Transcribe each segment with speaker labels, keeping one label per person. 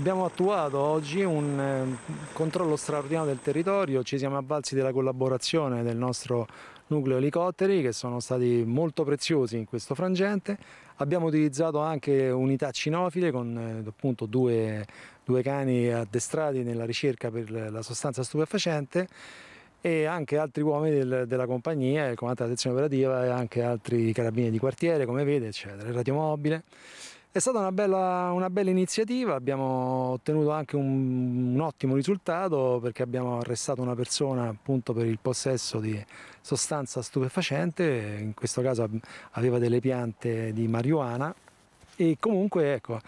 Speaker 1: Abbiamo attuato oggi un eh, controllo straordinario del territorio, ci siamo avvalsi della collaborazione del nostro nucleo elicotteri che sono stati molto preziosi in questo frangente. Abbiamo utilizzato anche unità cinofile con eh, appunto, due, due cani addestrati nella ricerca per la sostanza stupefacente e anche altri uomini del, della compagnia, il eh, comandante della sezione operativa e anche altri carabinieri di quartiere come vede, eccetera, il radiomobile. È stata una bella, una bella iniziativa, abbiamo ottenuto anche un, un, ottimo risultato perché abbiamo arrestato una persona appunto per il possesso di sostanza stupefacente, in questo caso aveva delle piante di marijuana e comunque ecco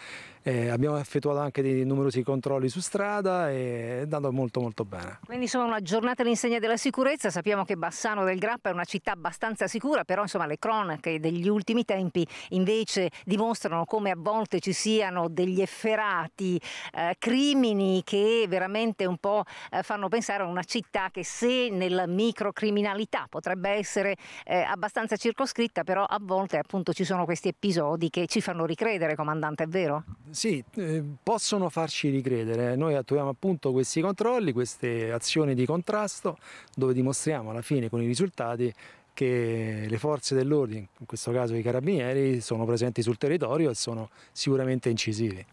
Speaker 1: eh, abbiamo effettuato anche dei numerosi controlli su strada e è andato molto molto bene.
Speaker 2: Quindi insomma una giornata all'insegna della sicurezza, sappiamo che Bassano del Grappa è una città abbastanza sicura, però insomma le cronache degli ultimi tempi invece dimostrano come a volte ci siano degli efferati eh, crimini che veramente un po' eh, fanno pensare a una città che se nella microcriminalità potrebbe essere eh, abbastanza circoscritta, però a volte appunto ci sono questi episodi che ci fanno ricredere, comandante, è vero? Sì,
Speaker 1: ehm, possono farci ricredere. Noi attuiamo appunto questi controlli, queste azioni di contrasto, dove dimostriamo alla fine con i risultati che le forze dell'ordine, in questo caso i carabinieri, sono presenti sul territorio e sono sicuramente incisivi.